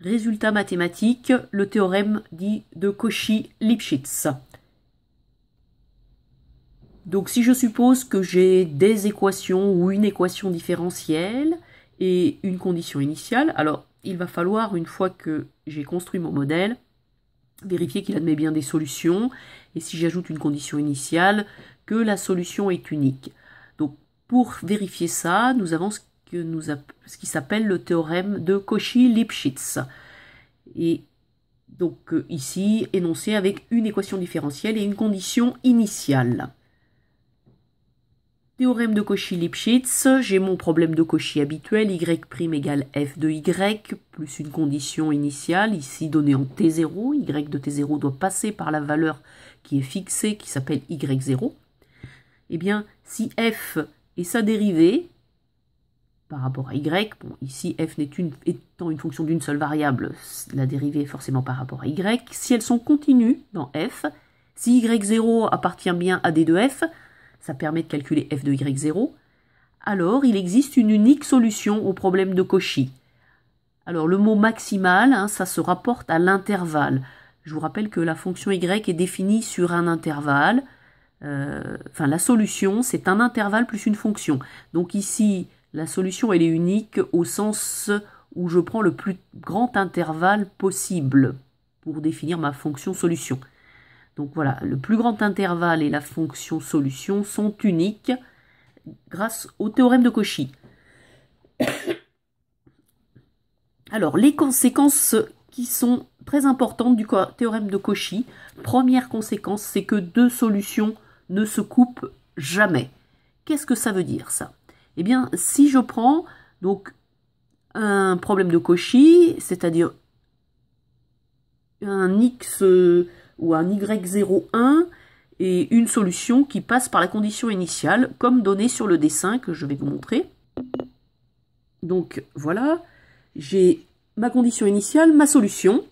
Résultat mathématique, le théorème dit de Cauchy-Lipschitz. Donc si je suppose que j'ai des équations ou une équation différentielle et une condition initiale, alors il va falloir, une fois que j'ai construit mon modèle, vérifier qu'il admet bien des solutions, et si j'ajoute une condition initiale, que la solution est unique. Donc pour vérifier ça, nous avons ce que nous, ce qui s'appelle le théorème de Cauchy-Lipschitz. Et donc euh, ici, énoncé avec une équation différentielle et une condition initiale. Théorème de Cauchy-Lipschitz, j'ai mon problème de Cauchy habituel, y' égale f de y, plus une condition initiale, ici donnée en t0, y de t0 doit passer par la valeur qui est fixée, qui s'appelle y0. Eh bien, si f est sa dérivée, par rapport à y. Bon, ici, f n'est une, étant une fonction d'une seule variable, la dérivée est forcément par rapport à y. Si elles sont continues dans f, si y0 appartient bien à d de f, ça permet de calculer f de y0, alors il existe une unique solution au problème de Cauchy. Alors le mot maximal, hein, ça se rapporte à l'intervalle. Je vous rappelle que la fonction y est définie sur un intervalle. Euh, enfin, la solution, c'est un intervalle plus une fonction. Donc ici, la solution, elle est unique au sens où je prends le plus grand intervalle possible pour définir ma fonction solution. Donc voilà, le plus grand intervalle et la fonction solution sont uniques grâce au théorème de Cauchy. Alors, les conséquences qui sont très importantes du théorème de Cauchy. Première conséquence, c'est que deux solutions ne se coupent jamais. Qu'est-ce que ça veut dire ça eh bien, si je prends donc un problème de Cauchy, c'est-à-dire un x euh, ou un y01 et une solution qui passe par la condition initiale, comme donné sur le dessin que je vais vous montrer. Donc voilà, j'ai ma condition initiale, ma solution.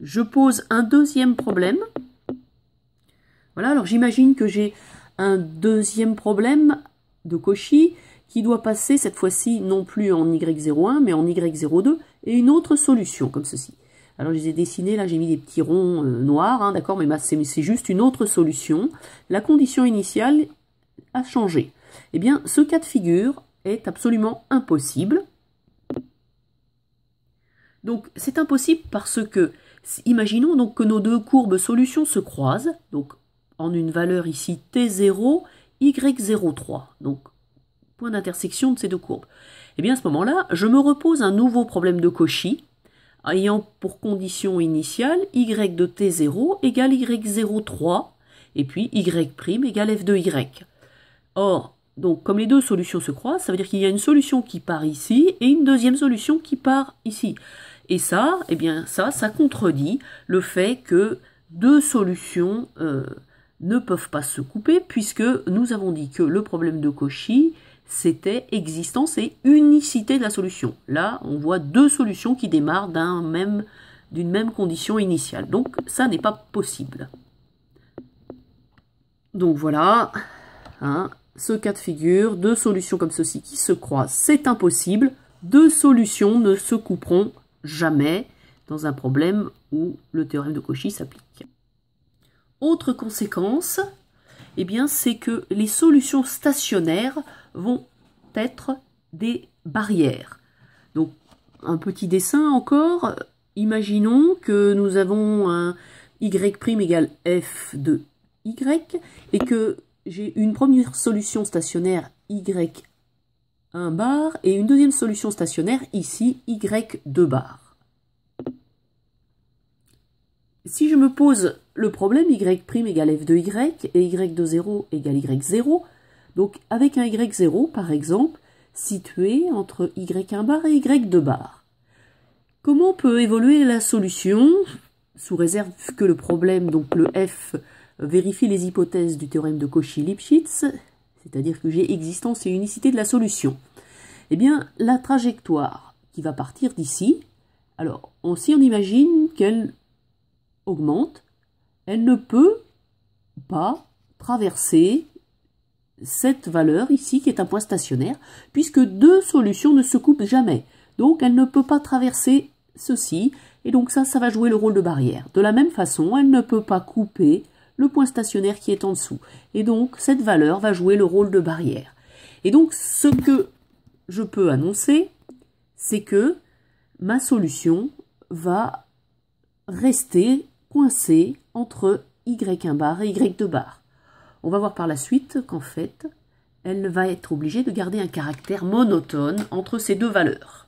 Je pose un deuxième problème. Voilà, alors j'imagine que j'ai un deuxième problème de Cauchy, qui doit passer cette fois-ci non plus en Y01, mais en Y02, et une autre solution, comme ceci. Alors je les ai dessinés, là j'ai mis des petits ronds euh, noirs, hein, d'accord, mais c'est juste une autre solution. La condition initiale a changé. Eh bien, ce cas de figure est absolument impossible. Donc c'est impossible parce que, imaginons donc que nos deux courbes solutions se croisent, donc en une valeur ici T0 y03, donc point d'intersection de ces deux courbes. Et eh bien à ce moment-là, je me repose un nouveau problème de Cauchy, ayant pour condition initiale y de t0 égale y03, et puis y' égale f de y. Or, donc comme les deux solutions se croisent, ça veut dire qu'il y a une solution qui part ici et une deuxième solution qui part ici. Et ça, et eh bien ça, ça contredit le fait que deux solutions euh, ne peuvent pas se couper puisque nous avons dit que le problème de Cauchy, c'était existence et unicité de la solution. Là, on voit deux solutions qui démarrent d'un même, d'une même condition initiale. Donc ça n'est pas possible. Donc voilà, hein, ce cas de figure, deux solutions comme ceci qui se croisent, c'est impossible. Deux solutions ne se couperont jamais dans un problème où le théorème de Cauchy s'applique. Autre conséquence, eh bien, c'est que les solutions stationnaires vont être des barrières. Donc, un petit dessin encore. Imaginons que nous avons un y' égale f de y et que j'ai une première solution stationnaire y1 bar et une deuxième solution stationnaire ici y2 bar. Si je me pose le problème y' égale f de y et y de 0 égale y0, donc avec un y0 par exemple, situé entre y1 bar et y2 bar. Comment peut évoluer la solution Sous réserve que le problème, donc le f, vérifie les hypothèses du théorème de Cauchy-Lipschitz, c'est-à-dire que j'ai existence et unicité de la solution. Eh bien, la trajectoire qui va partir d'ici, alors, on, si on imagine qu'elle augmente, elle ne peut pas traverser cette valeur ici qui est un point stationnaire, puisque deux solutions ne se coupent jamais. Donc elle ne peut pas traverser ceci, et donc ça, ça va jouer le rôle de barrière. De la même façon, elle ne peut pas couper le point stationnaire qui est en dessous. Et donc cette valeur va jouer le rôle de barrière. Et donc ce que je peux annoncer, c'est que ma solution va rester coincé entre Y1 bar et Y2 bar. On va voir par la suite qu'en fait, elle va être obligée de garder un caractère monotone entre ces deux valeurs.